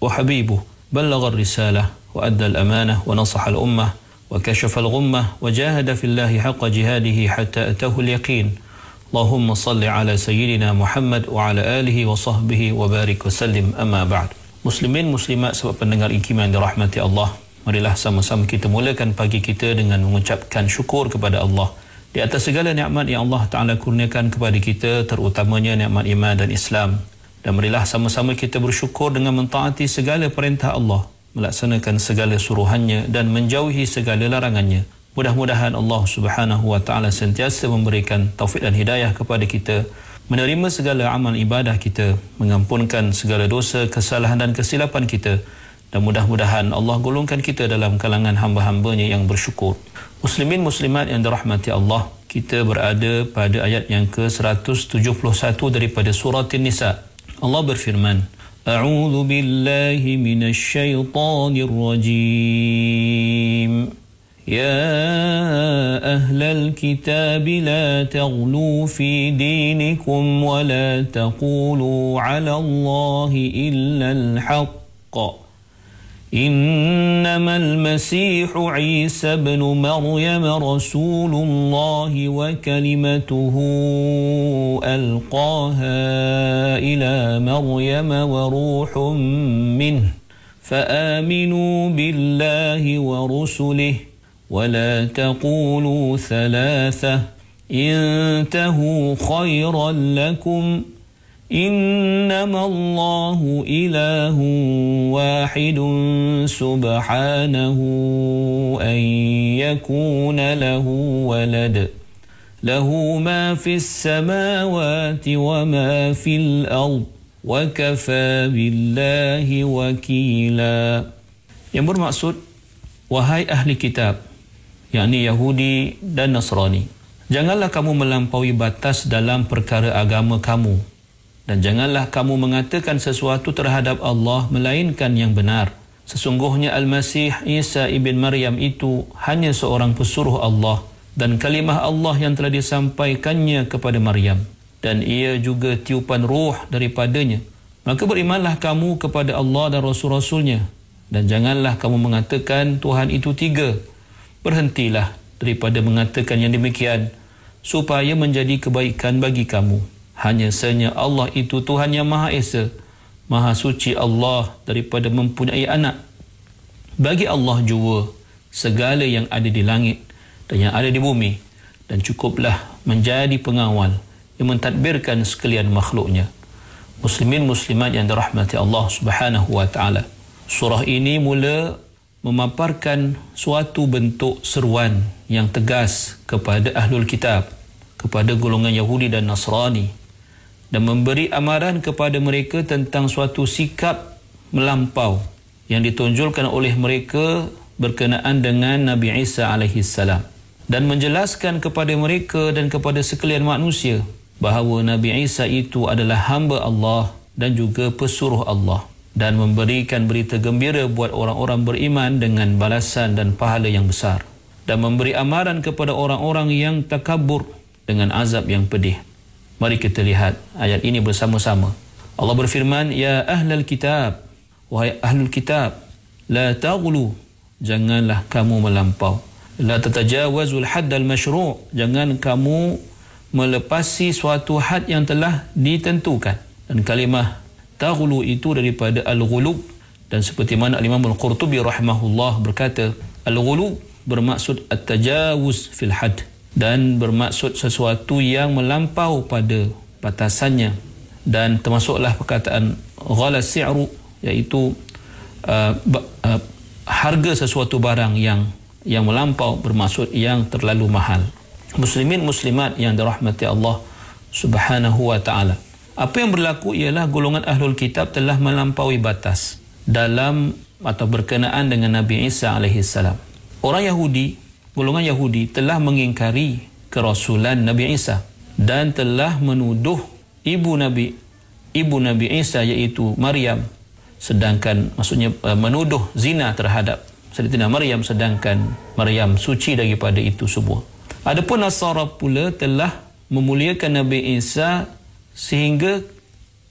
وحبيبه بلغ الرسالة وأدى الأمانة ونصح الأمة وكشف الغمة وجاهد في الله حق جهاده حتى أتاه اليقين اللهم صل على سيدنا محمد وعلى آله وصحبه وبارك وسلم أما بعد Muslimin muslimat sebab pendengar ikiman dirahmati Allah Marilah sama-sama kita mulakan pagi kita dengan mengucapkan syukur kepada Allah Di atas segala nikmat yang Allah Ta'ala kurniakan kepada kita Terutamanya nikmat iman dan Islam Dan marilah sama-sama kita bersyukur dengan mentaati segala perintah Allah, melaksanakan segala suruhannya dan menjauhi segala larangannya. Mudah-mudahan Allah Subhanahu wa taala sentiasa memberikan taufik dan hidayah kepada kita menerima segala amal ibadah kita, mengampunkan segala dosa, kesalahan dan kesilapan kita dan mudah-mudahan Allah golongkan kita dalam kalangan hamba-hambanya yang bersyukur. Muslimin muslimat yang dirahmati Allah, kita berada pada ayat yang ke-171 daripada surah An-Nisa. الله Allah أعوذ بالله من الشيطان الرجيم يا أهل الكتاب لا تغلوا في دينكم ولا تقولوا على الله إلا الحق إنما المسيح عيسى بن مريم رسول الله وكلمته ألقاها إلى مريم وروح منه فآمنوا بالله ورسله ولا تقولوا ثلاثة انتهوا خيرا لكم ۖ انما الله اله واحد سبحانه ان يكون له ولد له ما في السماوات وما في الارض وكفى بالله وكيلا yang bermaksud wahai ahli kitab yakni yahudi dan nasrani janganlah kamu melampaui batas dalam perkara agama kamu dan janganlah kamu mengatakan sesuatu terhadap Allah melainkan yang benar. Sesungguhnya Al-Masih Isa ibn Maryam itu hanya seorang pesuruh Allah dan kalimah Allah yang telah disampaikannya kepada Maryam dan ia juga tiupan ruh daripadanya. Maka berimanlah kamu kepada Allah dan Rasul-Rasulnya dan janganlah kamu mengatakan Tuhan itu tiga. Berhentilah daripada mengatakan yang demikian supaya menjadi kebaikan bagi kamu. Hanya sanya Allah itu Tuhan yang Maha Esa. Maha suci Allah daripada mempunyai anak. Bagi Allah jua segala yang ada di langit dan yang ada di bumi. Dan cukuplah menjadi pengawal yang mentadbirkan sekalian makhluknya. Muslimin muslimat yang dirahmati Allah subhanahu wa ta'ala. Surah ini mula memaparkan suatu bentuk seruan yang tegas kepada ahlul kitab kepada golongan Yahudi dan Nasrani dan memberi amaran kepada mereka tentang suatu sikap melampau yang ditonjolkan oleh mereka berkenaan dengan Nabi Isa alaihi salam dan menjelaskan kepada mereka dan kepada sekalian manusia bahawa Nabi Isa itu adalah hamba Allah dan juga pesuruh Allah dan memberikan berita gembira buat orang-orang beriman dengan balasan dan pahala yang besar dan memberi amaran kepada orang-orang yang takabur dengan azab yang pedih Mari kita lihat ayat ini bersama-sama. Allah berfirman, Ya ahlul kitab, wahai ahlul kitab, la taqulu, janganlah kamu melampau. La tatajawazul hadd al-mashru', jangan kamu melepasi suatu had yang telah ditentukan. Dan kalimah taqulu itu daripada al gulub dan seperti mana Imam Al-Qurtubi rahimahullah berkata, al gulub bermaksud at-tajawuz fil had dan bermaksud sesuatu yang melampau pada batasannya dan termasuklah perkataan ghala si'ru iaitu uh, uh, harga sesuatu barang yang yang melampau bermaksud yang terlalu mahal muslimin muslimat yang dirahmati Allah subhanahu wa ta'ala apa yang berlaku ialah golongan ahlul kitab telah melampaui batas dalam atau berkenaan dengan Nabi Isa alaihi salam orang Yahudi golongan Yahudi telah mengingkari kerasulan Nabi Isa dan telah menuduh ibu Nabi ibu Nabi Isa yaitu Maryam sedangkan maksudnya eh, menuduh zina terhadap Saidatina Maryam sedangkan Maryam suci daripada itu semua. Adapun Nasara pula telah memuliakan Nabi Isa sehingga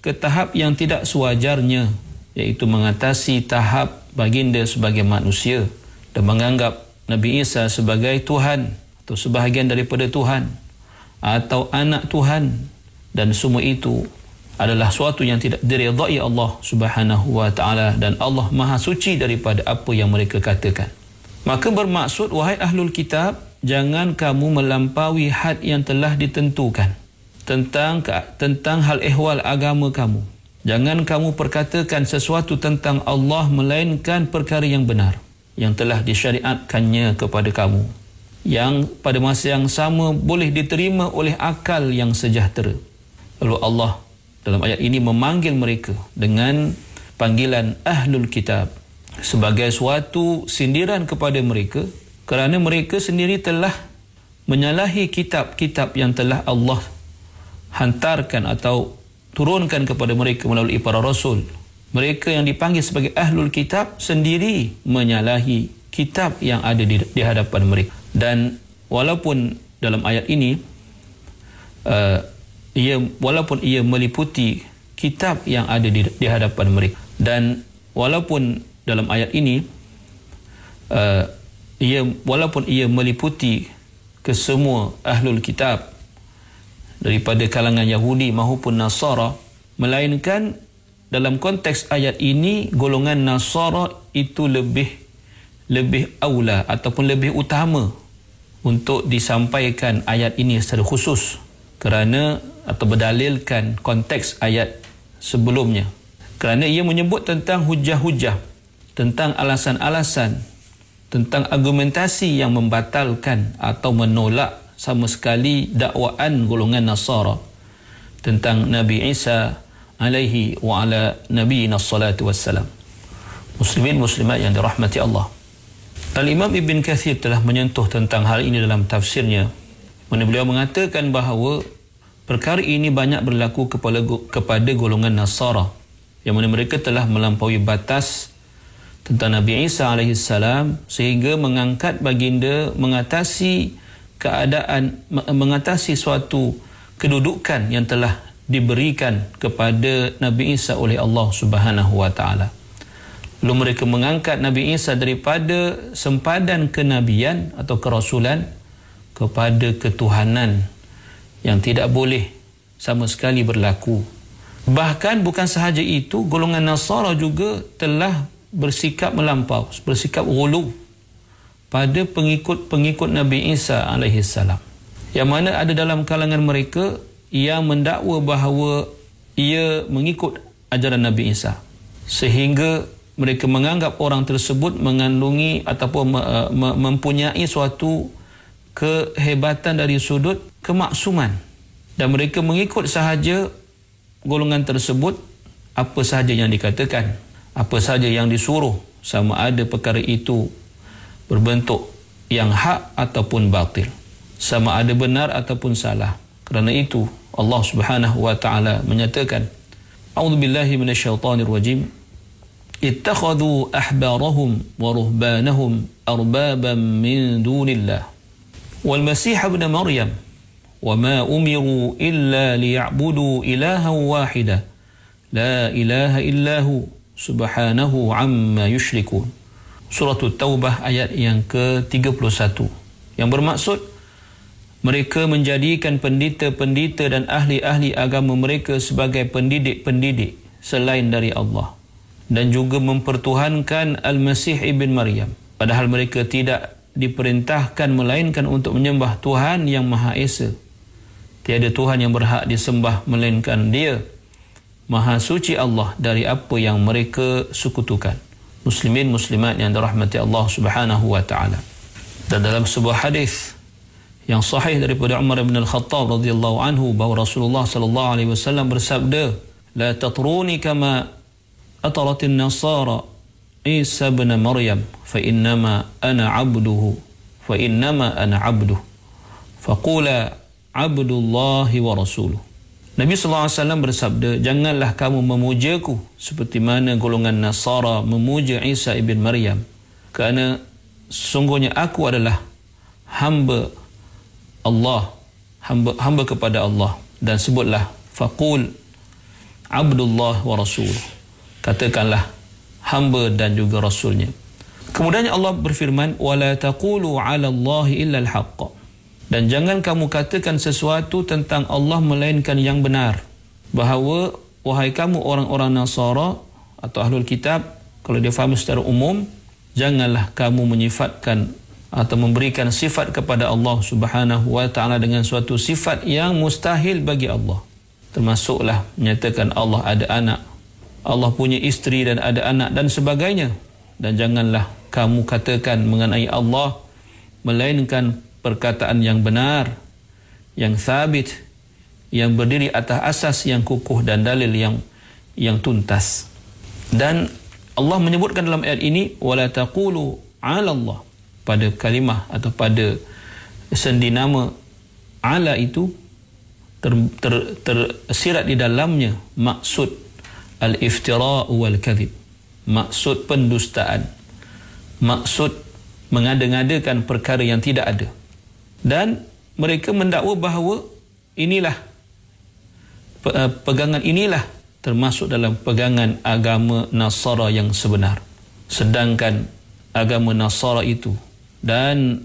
ke tahap yang tidak sewajarnya iaitu mengatasi tahap baginda sebagai manusia dan menganggap Nabi Isa sebagai Tuhan atau sebahagian daripada Tuhan atau anak Tuhan dan semua itu adalah suatu yang tidak diridai Allah Subhanahu wa taala dan Allah Maha Suci daripada apa yang mereka katakan. Maka bermaksud wahai ahlul kitab, jangan kamu melampaui had yang telah ditentukan tentang tentang hal ehwal agama kamu. Jangan kamu perkatakan sesuatu tentang Allah melainkan perkara yang benar yang telah disyariatkannya kepada kamu yang pada masa yang sama boleh diterima oleh akal yang sejahtera. Lalu Allah dalam ayat ini memanggil mereka dengan panggilan Ahlul Kitab sebagai suatu sindiran kepada mereka kerana mereka sendiri telah menyalahi kitab-kitab yang telah Allah hantarkan atau turunkan kepada mereka melalui para rasul mereka yang dipanggil sebagai ahlul kitab sendiri menyalahi kitab yang ada di, di hadapan mereka dan walaupun dalam ayat ini uh, ia walaupun ia meliputi kitab yang ada di, di hadapan mereka dan walaupun dalam ayat ini uh, ia walaupun ia meliputi kesemua ahlul kitab daripada kalangan Yahudi maupun Nasara melainkan dalam konteks ayat ini golongan Nasara itu lebih lebih aula ataupun lebih utama untuk disampaikan ayat ini secara khusus kerana atau berdalilkan konteks ayat sebelumnya kerana ia menyebut tentang hujah-hujah tentang alasan-alasan tentang argumentasi yang membatalkan atau menolak sama sekali dakwaan golongan Nasara tentang Nabi Isa alaihi wa ala nabiyina salatu wassalam. Muslimin muslimat yang dirahmati Allah. Al-Imam Ibn Kathir telah menyentuh tentang hal ini dalam tafsirnya. Mana beliau mengatakan bahawa perkara ini banyak berlaku kepada kepada golongan Nasara yang mana mereka telah melampaui batas tentang Nabi Isa alaihi salam sehingga mengangkat baginda mengatasi keadaan mengatasi suatu kedudukan yang telah diberikan kepada Nabi Isa oleh Allah Subhanahu wa taala. Lalu mereka mengangkat Nabi Isa daripada sempadan kenabian atau kerasulan kepada ketuhanan yang tidak boleh sama sekali berlaku. Bahkan bukan sahaja itu, golongan Nasara juga telah bersikap melampau, bersikap gulu pada pengikut-pengikut Nabi Isa alaihi salam. Yang mana ada dalam kalangan mereka yang mendakwa bahawa ia mengikut ajaran Nabi Isa sehingga mereka menganggap orang tersebut mengandungi ataupun eh, mempunyai suatu kehebatan dari sudut kemaksuman dan mereka mengikut sahaja golongan tersebut apa sahaja yang dikatakan apa sahaja yang disuruh sama ada perkara itu berbentuk yang hak ataupun batil sama ada benar ataupun salah kerana itu Allah Subhanahu wa taala menyatakan A'udzu billahi minasyaitonir rajim Ittakhadhu ahbarahum wa ruhbanahum arbabam min dunillah Wal Masih ibn Maryam wa umiru illa liya'budu ilahan wahida la ilaha illa hu subhanahu amma yushrikun Surah taubah ayat yang ke-31 yang bermaksud mereka menjadikan pendeta-pendeta dan ahli-ahli agama mereka sebagai pendidik-pendidik selain dari Allah dan juga mempertuhankan Al-Masih ibn Maryam padahal mereka tidak diperintahkan melainkan untuk menyembah Tuhan yang Maha Esa tiada Tuhan yang berhak disembah melainkan Dia Maha Suci Allah dari apa yang mereka sukutukan muslimin muslimat yang dirahmati Allah Subhanahu wa taala dan dalam sebuah hadis yang sahih daripada Umar bin Al-Khattab radhiyallahu anhu bahawa Rasulullah sallallahu alaihi wasallam bersabda la tatruni kama atarat an-nasara Isa bin Maryam fa innama ana abduhu fa innama ana abduhu faqula abdullah wa rasuluh Nabi sallallahu alaihi wasallam bersabda janganlah kamu memujaku seperti mana golongan Nasara memuja Isa ibn Maryam kerana sungguhnya aku adalah hamba Allah hamba, hamba kepada Allah dan sebutlah faqul abdullah wa rasul katakanlah hamba dan juga rasulnya kemudian Allah berfirman wala taqulu ala Allahi illa al-haq dan jangan kamu katakan sesuatu tentang Allah melainkan yang benar bahawa wahai kamu orang-orang Nasara atau ahlul kitab kalau dia faham secara umum janganlah kamu menyifatkan atau memberikan sifat kepada Allah Subhanahu wa taala dengan suatu sifat yang mustahil bagi Allah. Termasuklah menyatakan Allah ada anak, Allah punya isteri dan ada anak dan sebagainya. Dan janganlah kamu katakan mengenai Allah melainkan perkataan yang benar, yang sabit, yang berdiri atas asas yang kukuh dan dalil yang yang tuntas. Dan Allah menyebutkan dalam ayat ini wala taqulu 'ala Allah pada kalimah atau pada sendi nama ala itu ter, ter, ter, tersirat di dalamnya maksud al iftirah wal kadhib maksud pendustaan maksud mengada-ngadakan perkara yang tidak ada dan mereka mendakwa bahawa inilah eh, pegangan inilah termasuk dalam pegangan agama Nasara yang sebenar sedangkan agama Nasara itu dan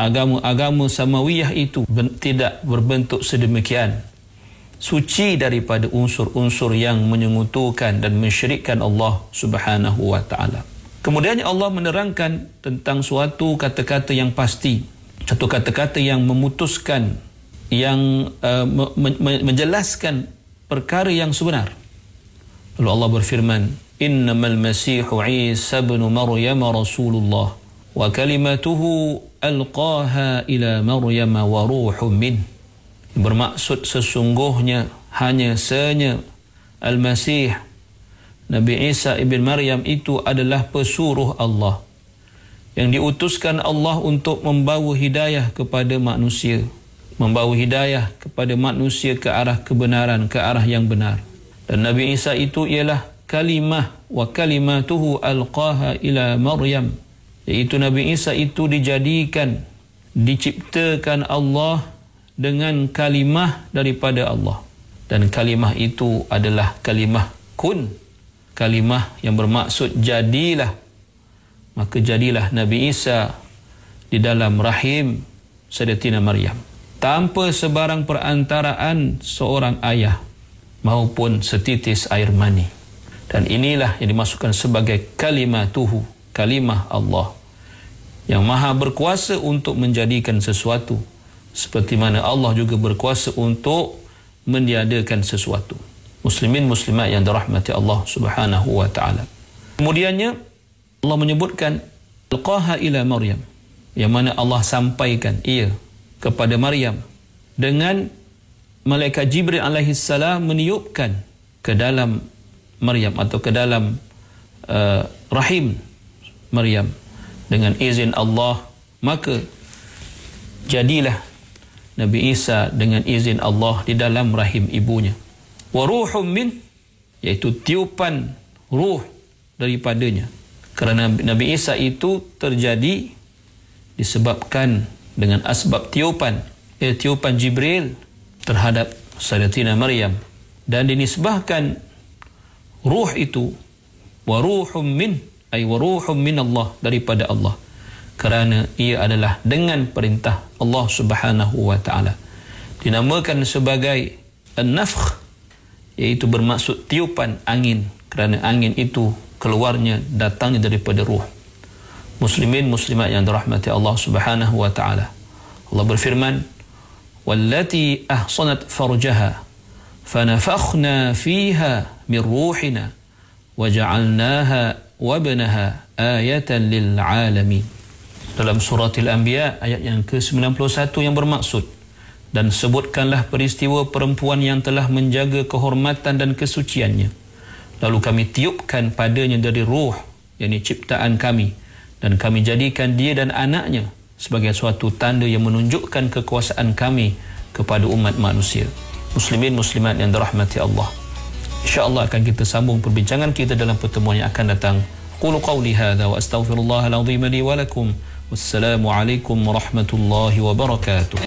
agama-agama samawiyah itu ben, tidak berbentuk sedemikian suci daripada unsur-unsur yang menyengutukan dan mensyirikkan Allah Subhanahu wa taala. Kemudiannya Allah menerangkan tentang suatu kata-kata yang pasti, satu kata-kata yang memutuskan yang uh, me- me- me- menjelaskan perkara yang sebenar. Lalu Allah berfirman, "Innamal Masihu Isa ibn Maryam Rasulullah." وكلمته ألقاها إلى مريم وروح min. bermaksud sesungguhnya hanya senya Al-Masih Nabi Isa ibn Maryam itu adalah pesuruh Allah yang diutuskan Allah untuk membawa hidayah kepada manusia membawa hidayah kepada manusia ke arah kebenaran ke arah yang benar dan Nabi Isa itu ialah kalimah wa kalimatuhu alqaha ila Maryam iaitu Nabi Isa itu dijadikan diciptakan Allah dengan kalimah daripada Allah dan kalimah itu adalah kalimah kun kalimah yang bermaksud jadilah maka jadilah Nabi Isa di dalam rahim Sayyidatina Maryam tanpa sebarang perantaraan seorang ayah maupun setitis air mani dan inilah yang dimasukkan sebagai kalimah tuhu kalimah Allah yang maha berkuasa untuk menjadikan sesuatu seperti mana Allah juga berkuasa untuk meniadakan sesuatu muslimin muslimat yang dirahmati Allah Subhanahu wa taala kemudiannya Allah menyebutkan alqaha ila maryam yang mana Allah sampaikan ia kepada Maryam dengan malaikat Jibril alaihi salam meniupkan ke dalam Maryam atau ke dalam uh, rahim Maryam dengan izin Allah maka jadilah Nabi Isa dengan izin Allah di dalam rahim ibunya wa ruhum min iaitu tiupan ruh daripadanya kerana Nabi Isa itu terjadi disebabkan dengan asbab tiupan eh, tiupan Jibril terhadap Sayyidatina Maryam dan dinisbahkan ruh itu wa ruhum min ay waruhum min Allah daripada Allah kerana ia adalah dengan perintah Allah Subhanahu wa taala dinamakan sebagai an-nafkh iaitu bermaksud tiupan angin kerana angin itu keluarnya datangnya daripada ruh muslimin muslimat yang dirahmati Allah Subhanahu wa taala Allah berfirman wallati ahsanat farjaha fanafakhna fiha min ruhina وجعلناها wabnaha ayatan lil alamin dalam surah Al-Anbiya ayat yang ke-91 yang bermaksud dan sebutkanlah peristiwa perempuan yang telah menjaga kehormatan dan kesuciannya lalu kami tiupkan padanya dari ruh yakni ciptaan kami dan kami jadikan dia dan anaknya sebagai suatu tanda yang menunjukkan kekuasaan kami kepada umat manusia muslimin muslimat yang dirahmati Allah insyaallah akan kita sambung perbincangan kita dalam pertemuan yang akan datang qulu qawli hadha wa astaghfirullahal azim li wa lakum wassalamu alaikum warahmatullahi wabarakatuh